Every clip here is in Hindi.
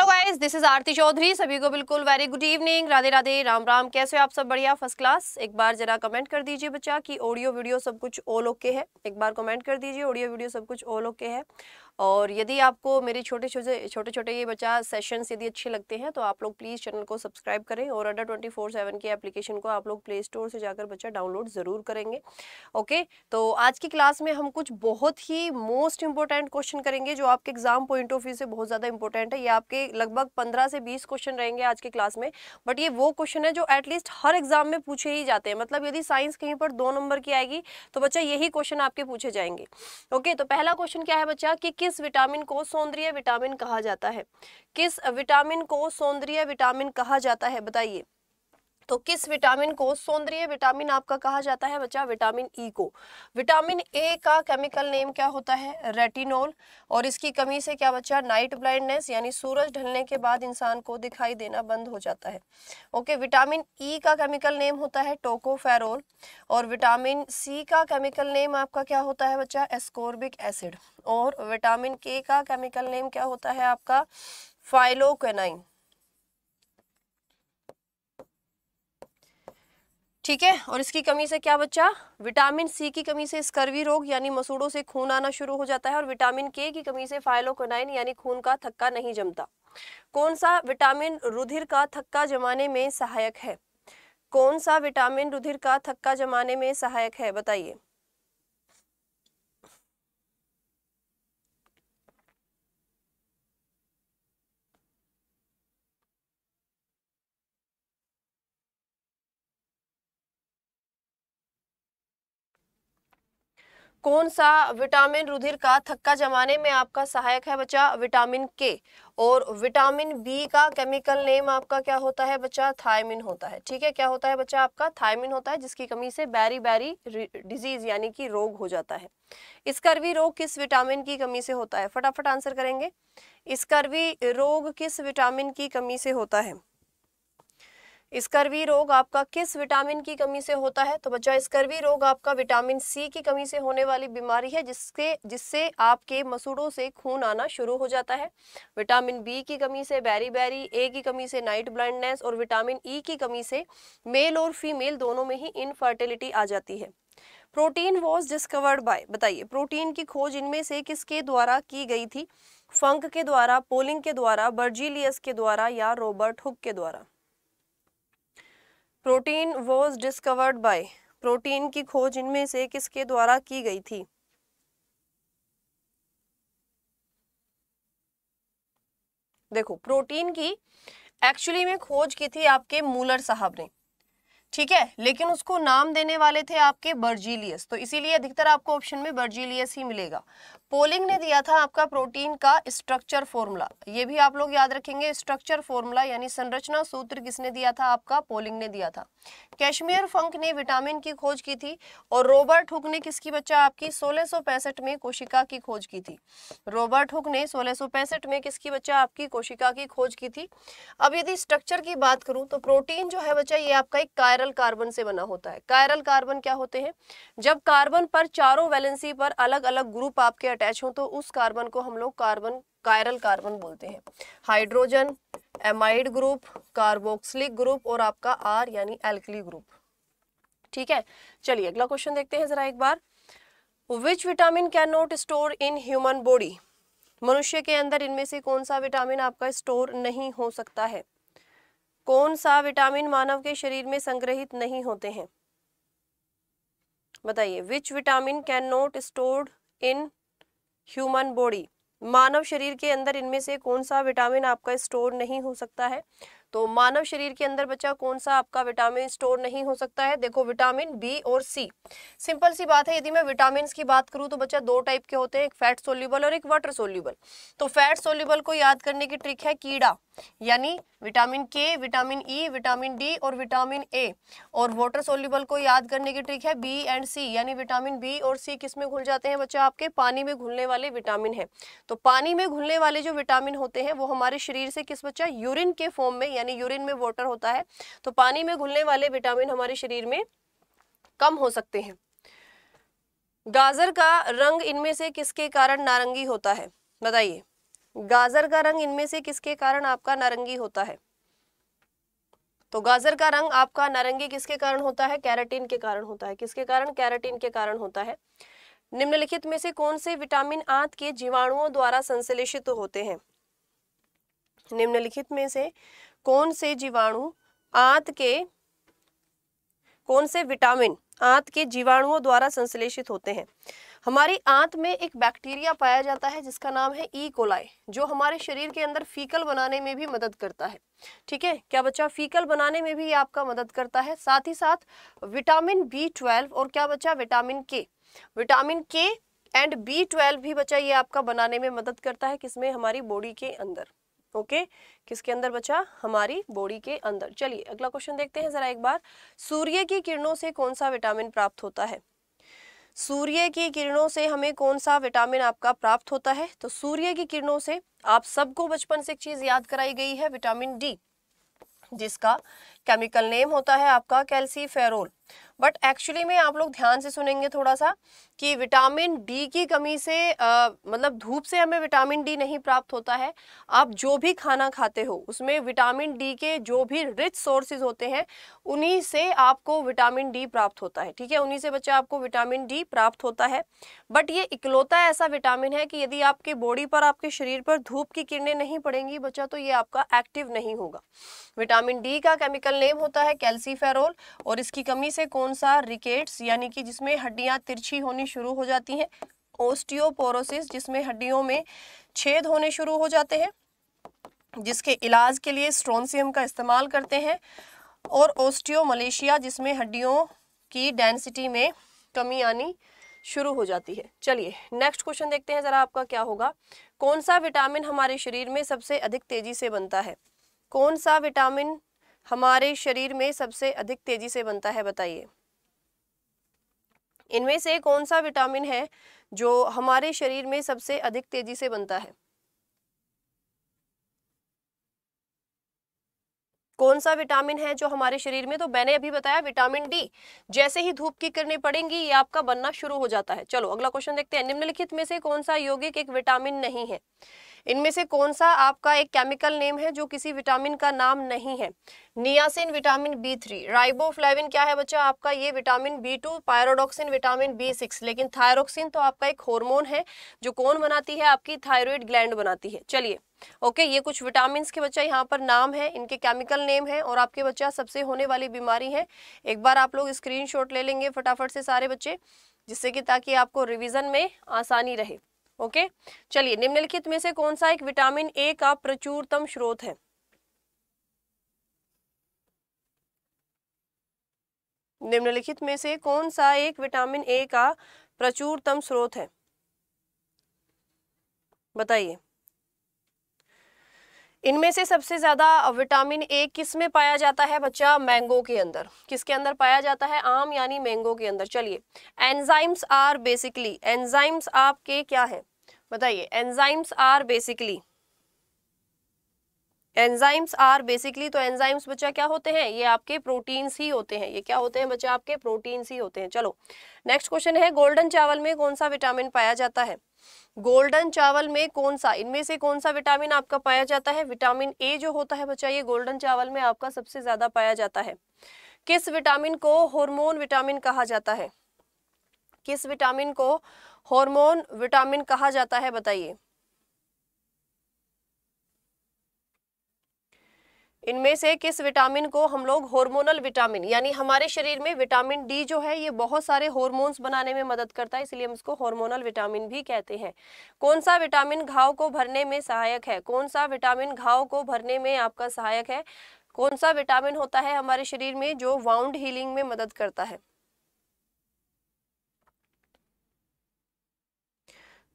Hello, guys this is Aarti Chaudhary सभी को बिल्कुल very good evening Radhe Radhe Ram Ram कैसे हो आप सब बढ़िया फर्स्ट क्लास एक बार जरा कमेंट कर दीजिए बच्चा कि ऑडियो वीडियो सब कुछ ऑल ओके है एक बार कमेंट कर दीजिए ऑडियो वीडियो सब कुछ ऑल ओके है और यदि आपको मेरे छोटे छोटे छोटे छोटे ये बच्चा सेशन यदि अच्छे लगते हैं तो आप लोग प्लीज़ चैनल को सब्सक्राइब करें और अंडर ट्वेंटी फोर सेवन की एप्लीकेशन को आप लोग प्ले स्टोर से जाकर बच्चा डाउनलोड ज़रूर करेंगे ओके तो आज की क्लास में हम कुछ बहुत ही मोस्ट इंपॉर्टेंट क्वेश्चन करेंगे जो आपके एग्जाम पॉइंट ऑफ व्यू से बहुत ज़्यादा इंपॉर्टेंट है या आपके लगभग पंद्रह से बीस क्वेश्चन रहेंगे आज के क्लास में बट ये वो क्वेश्चन है जो एटलीस्ट हर एग्जाम में पूछे ही जाते हैं मतलब यदि साइंस कहीं पर दो नंबर की आएगी तो बच्चा यही क्वेश्चन आपके पूछे जाएंगे ओके तो पहला क्वेश्चन क्या है बच्चा कि किस विटामिन को सौंदर्य विटामिन कहा जाता है किस विटामिन को सौंदर्य विटामिन कहा जाता है बताइए तो किस विटामिन को सौंदर्य विटामिन आपका कहा जाता है बच्चा विटामिन ई e को विटामिन ए का केमिकल नेम क्या होता है रेटिनोल और इसकी कमी से क्या बच्चा नाइट ब्लाइंडनेस यानी सूरज ढलने के बाद इंसान को दिखाई देना बंद हो जाता है ओके विटामिन ई e का केमिकल नेम होता है टोकोफेरोल और विटामिन सी का केमिकल नेम आपका क्या होता है बच्चा एस्कोरबिक एसिड और विटामिन के का केमिकल नेम क्या होता है आपका फाइलोकेनाइन ठीक है और इसकी कमी से क्या बच्चा विटामिन सी की कमी से स्कर्वी रोग यानी मसूड़ों से खून आना शुरू हो जाता है और विटामिन के की कमी से फाइलोकोनाइन यानी खून का थक्का नहीं जमता कौन सा विटामिन रुधिर का थक्का जमाने में सहायक है कौन सा विटामिन रुधिर का थक्का जमाने में सहायक है बताइए कौन सा विटामिन रुधिर का थक्का जमाने में आपका सहायक है बच्चा विटामिन के और विटामिन बी का केमिकल नेम आपका क्या होता है बच्चा थायमिन होता है ठीक है क्या होता है बच्चा आपका थायमिन होता है जिसकी कमी से बैरी बैरी डिजीज यानी कि रोग हो जाता है स्कर्वी रोग किस विटामिन की कमी से होता है फटाफट आंसर करेंगे स्कर्वी रोग किस विटामिन की कमी से होता है स्कर्वी रोग आपका किस विटामिन की कमी से होता है तो बच्चा स्कर्वी रोग आपका विटामिन सी की कमी से होने वाली बीमारी है जिसके जिससे आपके मसूड़ों से खून आना शुरू हो जाता है विटामिन बी की कमी से बैरी बैरी ए की कमी से नाइट ब्लाइंडनेस और विटामिन ई e की कमी से मेल और फीमेल दोनों में ही इनफर्टिलिटी आ जाती है प्रोटीन वॉज डिस्कवर्ड बाय बताइए प्रोटीन की खोज इनमें से किसके द्वारा की गई थी फंक के द्वारा पोलिंग के द्वारा बर्जीलियस के द्वारा या रॉबर्ट हुक के द्वारा protein was discovered by protein की खोज इनमें से किसके द्वारा की गई थी देखो प्रोटीन की एक्चुअली में खोज की थी आपके मूलर साहब ने ठीक है लेकिन उसको नाम देने वाले थे आपके बर्जीलियस तो इसीलिए अधिकतर आपको ऑप्शन में बर्जीलियस ही मिलेगा पोलिंग ने दिया था आपका प्रोटीन का स्ट्रक्चर फॉर्मूला ये भी आप लोग याद रखेंगे स्ट्रक्चर फॉर्मूला यानी संरचना सूत्र किसने दिया था आपका पोलिंग ने दिया था कैश्मीर फंक ने विटामिन की खोज की थी और रोबर्ट हुक ने किसकी बच्चा आपकी सोलह में कोशिका की खोज की थी रोबर्ट हुक ने सोलह में किसकी बच्चा आपकी कोशिका की खोज की थी अब यदि स्ट्रक्चर की बात करूं तो प्रोटीन जो है बच्चा ये आपका एक कायरल कार्बन से बना होता है कायरल कार्बन क्या होते हैं जब कार्बन पर चारों वैलेंसी पर अलग अलग ग्रुप आपके अटैच हो तो उस कार्बन को हम लोग कार्बन कायरल कार्बन बोलते हैं hydrogen amide group carboxylic group और आपका आर यानी एल्कली ग्रुप ठीक है चलिए अगला क्वेश्चन देखते हैं जरा एक बार which vitamin can not store in human body मनुष्य के अंदर इनमें से कौन सा विटामिन आपका स्टोर नहीं हो सकता है कौन सा विटामिन मानव के शरीर में संग्रहित नहीं होते हैं बताइए which vitamin can not stored in human body मानव शरीर के अंदर इनमें से कौन सा विटामिन आपका स्टोर नहीं हो सकता है तो मानव शरीर के अंदर बच्चा कौन सा आपका विटामिन स्टोर नहीं हो सकता है देखो विटामिन बी और सी सिंपल सी बात है यदि मैं विटामिन की बात करूँ तो बच्चा दो टाइप के होते हैं एक फैट सोल्यूबल और एक वाटर सोल्यूबल तो फैट सोल्यूबल को याद करने की ट्रिक है कीड़ा यानी vitamin K vitamin E e, vitamin D और विटामिन ए और वाटर सोल्यूबल को याद करने की ट्रिक है बी एंड सी यानी विटामिन बी और सी किस में घुल जाते हैं बच्चा आपके पानी में घुलने वाले विटामिन है तो पानी में घुलने वाले जो विटामिन होते हैं वो हमारे शरीर से किस बच्चा यूरिन के फॉर्म में यानी यूरिन में वाटर होता है तो पानी में घुलने वाले विटामिन हमारे शरीर में कम हो सकते हैं गाजर का रंग इनमें से किसके कारण नारंगी होता है बताइए गाजर का रंग इनमें से किसके कारण आपका नारंगी होता है तो गाजर का रंग आपका नारंगी किसके कारण होता है कैरेटीन के कारण होता है किसके कारण कैरेटीन के कारण होता है निम्नलिखित में से कौन से विटामिन आंत के जीवाणुओं द्वारा संश्लेषित होते हैं निम्नलिखित में से कौन से जीवाणु आंत के कौन से विटामिन आंत के जीवाणुओं द्वारा संश्लेषित होते हैं हमारी आंत में एक बैक्टीरिया पाया जाता है जिसका नाम है ई e. कोलाई जो हमारे शरीर के अंदर फीकल बनाने में भी मदद करता है ठीक है क्या बच्चा फीकल बनाने में भी आपका मदद करता है साथ ही साथ विटामिन बी ट्वेल्व और क्या बच्चा विटामिन के विटामिन के एंड बी ट्वेल्व भी बच्चा ये आपका बनाने में मदद करता है किसमें हमारी बॉडी के अंदर ओके किसके अंदर बचा हमारी बॉडी के अंदर चलिए अगला क्वेश्चन देखते हैं जरा एक बार सूर्य की किरणों से कौन सा विटामिन प्राप्त होता है सूर्य की किरणों से हमें कौन सा विटामिन आपका प्राप्त होता है तो सूर्य की किरणों से आप सबको बचपन से एक चीज याद कराई गई है विटामिन डी जिसका केमिकल नेम होता है आपका कैल्सी फेरोल बट एक्चुअली में आप लोग ध्यान से सुनेंगे थोड़ा सा कि विटामिन डी की कमी से आ, मतलब धूप से हमें विटामिन डी नहीं प्राप्त होता है आप जो भी खाना खाते हो उसमें विटामिन डी के जो भी रिच सोर्सेज होते हैं उन्हीं से आपको विटामिन डी प्राप्त होता है ठीक है उन्हीं से बच्चा आपको विटामिन डी प्राप्त होता है बट ये इकलौता ऐसा विटामिन है कि यदि आपके बॉडी पर आपके शरीर पर धूप की किरणें नहीं पड़ेंगी बच्चा तो ये आपका एक्टिव नहीं होगा विटामिन डी का केमिकल नेम होता है कैल्सीफेरोल और इसकी कमी से कौन सा रिकेट्स यानी कि जिसमें हड्डियां तिरछी होनी शुरू हो जाती हैं ओस्टियोपोरोसिस जिसमें हड्डियों में छेद होने शुरू हो जाते हैं जिसके इलाज के लिए स्ट्रोनसियम का इस्तेमाल करते हैं और ओस्टियो मलेशिया जिसमें हड्डियों की डेंसिटी में कमी आनी शुरू हो जाती है चलिए नेक्स्ट क्वेश्चन देखते हैं ज़रा आपका क्या होगा कौन सा विटामिन हमारे शरीर में सबसे अधिक तेजी से बनता है कौन सा विटामिन हमारे शरीर में सबसे अधिक तेजी से बनता है बताइए इनमें से कौन सा विटामिन है जो हमारे शरीर में सबसे अधिक तेजी से बनता है कौन सा विटामिन है जो हमारे शरीर में तो मैंने अभी बताया विटामिन डी जैसे ही धूप की किरणें पड़ेंगी ये आपका बनना शुरू हो जाता है चलो अगला क्वेश्चन देखते हैं निम्नलिखित में से कौन सा यौगिक एक विटामिन नहीं है इनमें से कौन सा आपका एक केमिकल नेम है जो किसी विटामिन का नाम नहीं है niacin vitamin B three riboflavin क्या है बच्चा आपका ये vitamin B two pyridoxine vitamin B six लेकिन थायरोक्सिन तो आपका एक हॉर्मोन है जो कौन बनाती है आपकी थायरोइड ग्लैंड बनाती है चलिए ओके ये कुछ विटामिन के बच्चा यहाँ पर नाम है इनके केमिकल नेम है और आपके बच्चा सबसे होने वाली बीमारी है एक बार आप लोग स्क्रीन ले लेंगे फटाफट से सारे बच्चे जिससे कि ताकि आपको रिविज़न में आसानी रहे ओके चलिए निम्नलिखित में से कौन सा एक विटामिन ए का प्रचुरतम स्रोत है निम्नलिखित में से कौन सा एक विटामिन ए का प्रचुरतम स्रोत है बताइए इनमें से सबसे ज्यादा विटामिन ए किस में पाया जाता है बच्चा मैंगो के अंदर किसके अंदर पाया जाता है आम यानी मैंगो के अंदर चलिए एंजाइम्स आर बेसिकली एंजाइम्स आपके क्या है बताइए enzymes are basically enzymes are basically तो एंजाइम्स बच्चा क्या होते हैं ये आपके प्रोटीन्स ही होते हैं ये क्या होते हैं बच्चा आपके प्रोटीन्स ही होते हैं चलो नेक्स्ट क्वेश्चन है गोल्डन चावल में कौन सा विटामिन पाया जाता है गोल्डन चावल में कौन सा इनमें से कौन सा विटामिन आपका पाया जाता है विटामिन ए जो होता है बच्चा ये गोल्डन चावल में आपका सबसे ज्यादा पाया जाता है किस विटामिन को हॉर्मोन विटामिन कहा जाता है किस विटामिन को हार्मोन विटामिन कहा जाता है बताइए इनमें से किस विटामिन को हम लोग हार्मोनल विटामिन यानी हमारे शरीर में विटामिन डी जो है ये बहुत सारे हार्मोन्स बनाने में मदद करता है इसलिए हम इसको हार्मोनल विटामिन भी कहते हैं कौन सा विटामिन घाव को भरने में सहायक है कौन सा विटामिन घाव को भरने में आपका सहायक है कौन सा विटामिन होता है हमारे शरीर में जो वाउंड हीलिंग में मदद करता है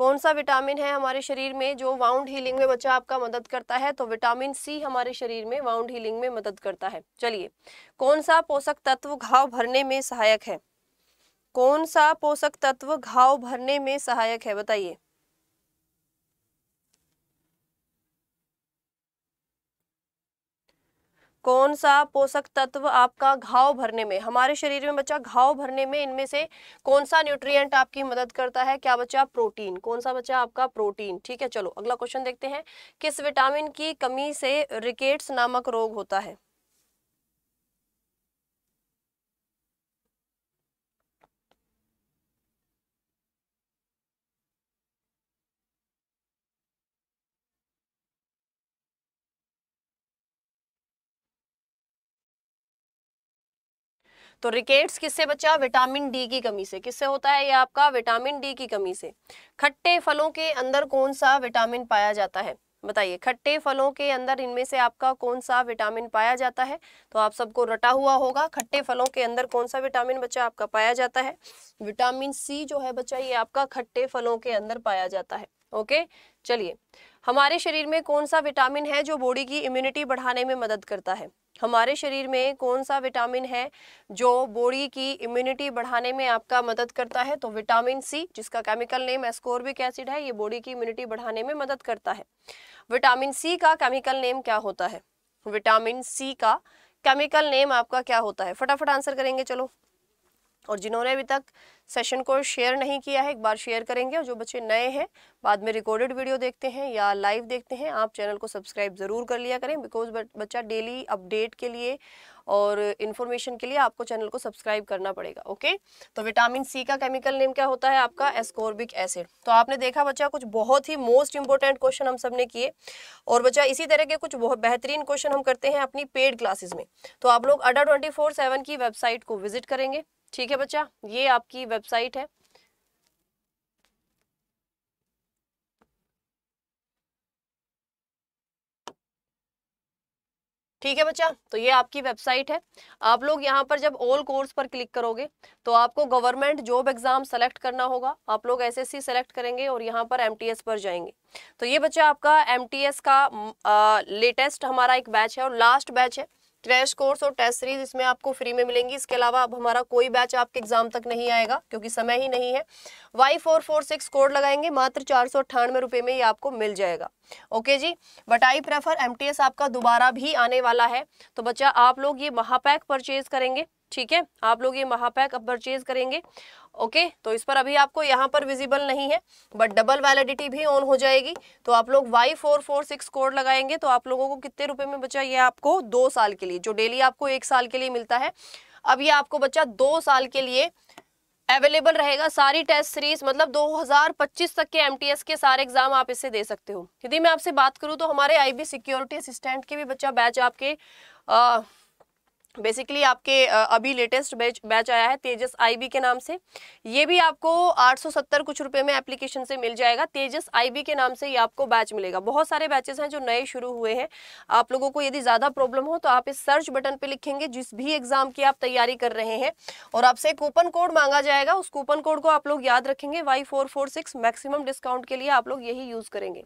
कौन सा विटामिन है हमारे शरीर में जो वाउंड हीलिंग में बच्चा आपका मदद करता है तो विटामिन सी हमारे शरीर में वाउंड हीलिंग में मदद करता है चलिए कौन सा पोषक तत्व घाव भरने में सहायक है कौन सा पोषक तत्व घाव भरने में सहायक है बताइए कौन सा पोषक तत्व आपका घाव भरने में हमारे शरीर में बच्चा घाव भरने में इनमें से कौन सा न्यूट्रिएंट आपकी मदद करता है क्या बच्चा प्रोटीन कौन सा बच्चा आपका प्रोटीन ठीक है चलो अगला क्वेश्चन देखते हैं किस विटामिन की कमी से रिकेट्स नामक रोग होता है तो रिकेट्स किससे बचा विटामिन डी की कमी से किससे होता है ये आपका विटामिन डी की कमी से खट्टे फलों के अंदर कौन सा विटामिन पाया जाता है बताइए खट्टे फलों के अंदर इनमें से आपका कौन सा विटामिन पाया जाता है तो आप सबको रटा हुआ होगा खट्टे फलों के अंदर कौन सा विटामिन बच्चा आपका पाया जाता है विटामिन सी जो है बच्चा ये आपका खट्टे फलों के अंदर पाया जाता है ओके चलिए हमारे शरीर में कौन सा विटामिन है जो बॉडी की इम्यूनिटी बढ़ाने में मदद करता है हमारे शरीर में कौन सा विटामिन है जो बॉडी की इम्यूनिटी बढ़ाने में आपका मदद करता है तो विटामिन सी जिसका केमिकल नेम एस्कोर्बिक एसिड है ये बॉडी की इम्यूनिटी बढ़ाने में मदद करता है विटामिन सी का केमिकल नेम क्या होता है विटामिन सी का केमिकल नेम आपका क्या होता है फटाफट आंसर करेंगे चलो और जिन्होंने अभी तक सेशन को शेयर नहीं किया है एक बार शेयर करेंगे और जो बच्चे नए हैं बाद में रिकॉर्डेड वीडियो देखते हैं या लाइव देखते हैं आप चैनल को सब्सक्राइब ज़रूर कर लिया करें बिकॉज बच्चा डेली अपडेट के लिए और इन्फॉर्मेशन के लिए आपको चैनल को सब्सक्राइब करना पड़ेगा ओके तो विटामिन सी का केमिकल नेम क्या होता है आपका एस्कोर्बिक एसिड तो आपने देखा बच्चा कुछ बहुत ही मोस्ट इंपॉर्टेंट क्वेश्चन हम सब ने किए और बच्चा इसी तरह के कुछ बहुत बेहतरीन क्वेश्चन हम करते हैं अपनी पेड क्लासेज में तो आप लोग अडा ट्वेंटी की वेबसाइट को विजिट करेंगे ठीक है बच्चा ये आपकी वेबसाइट है ठीक है बच्चा तो ये आपकी वेबसाइट है आप लोग यहाँ पर जब ऑल कोर्स पर क्लिक करोगे तो आपको गवर्नमेंट जॉब एग्जाम सेलेक्ट करना होगा आप लोग एसएससी सेलेक्ट करेंगे और यहाँ पर एमटीएस पर जाएंगे तो ये बच्चा आपका एमटीएस का लेटेस्ट हमारा एक बैच है और लास्ट बैच है क्रैश कोर्स और टेस्ट सीरीज इसमें आपको फ्री में मिलेंगी इसके अलावा अब हमारा कोई बैच आपके एग्जाम तक नहीं आएगा क्योंकि समय ही नहीं है Y four four six code लगाएंगे मात्र चार सौ अट्ठानवे रुपये में ये आपको मिल जाएगा ओके जी बट आई प्रेफर एम आपका दोबारा भी आने वाला है तो बच्चा आप लोग ये महापैक परचेज करेंगे ठीक है आप लोग ये महापैक अब परचेज करेंगे ओके तो इस पर अभी आपको यहाँ पर विजिबल नहीं है बट डबल वैलिडिटी भी ऑन हो जाएगी तो आप लोग Y four four six code लगाएंगे तो आप लोगों को कितने रुपए में बचा ये आपको दो साल के लिए जो डेली आपको एक साल के लिए मिलता है अब ये आपको बच्चा दो साल के लिए अवेलेबल रहेगा सारी टेस्ट सीरीज मतलब 2025 तक के एमटीएस के सारे एग्जाम आप इससे दे सकते हो यदि मैं आपसे बात करूं तो हमारे आईबी सिक्योरिटी असिस्टेंट के भी बच्चा बैच आपके आ, बेसिकली आपके अभी लेटेस्ट बैच बैच आया है तेजस आईबी के नाम से ये भी आपको 870 कुछ रुपए में एप्लीकेशन से मिल जाएगा तेजस आईबी के नाम से ये आपको बैच मिलेगा बहुत सारे बैचेस हैं जो नए शुरू हुए हैं आप लोगों को यदि ज़्यादा प्रॉब्लम हो तो आप इस सर्च बटन पे लिखेंगे जिस भी एग्ज़ाम की आप तैयारी कर रहे हैं और आपसे कूपन कोड मांगा जाएगा उस कूपन कोड को आप लोग याद रखेंगे वाई मैक्सिमम डिस्काउंट के लिए आप लोग यही यूज़ करेंगे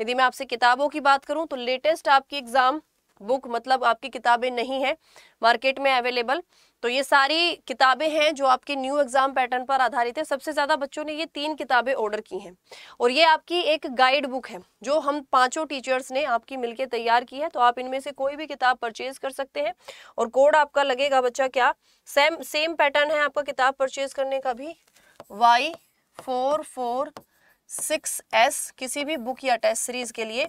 यदि मैं आपसे किताबों की बात करूँ तो लेटेस्ट आपकी एग्ज़ाम बुक मतलब आपकी किताबें नहीं है मार्केट में अवेलेबल तो ये सारी किताबें हैं जो आपके न्यू एग्जाम पैटर्न पर आधारित है सबसे ज़्यादा बच्चों ने ये तीन किताबें ऑर्डर की हैं और ये आपकी एक गाइड बुक है जो हम पांचों टीचर्स ने आपकी मिलके तैयार की है तो आप इनमें से कोई भी किताब परचेज कर सकते हैं और कोड आपका लगेगा बच्चा क्या सेम सेम पैटर्न है आपका किताब परचेज करने का भी Y four four six S किसी भी बुक या टेस्ट सीरीज के लिए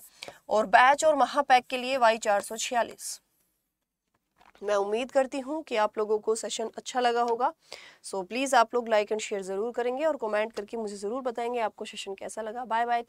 और बैच और महापैक के लिए वाई चार सौ छियालीस मैं उम्मीद करती हूँ कि आप लोगों को सेशन अच्छा लगा होगा सो so, प्लीज़ आप लोग लाइक एंड शेयर ज़रूर करेंगे और कमेंट करके मुझे ज़रूर बताएंगे आपको सेशन कैसा लगा बाय बाय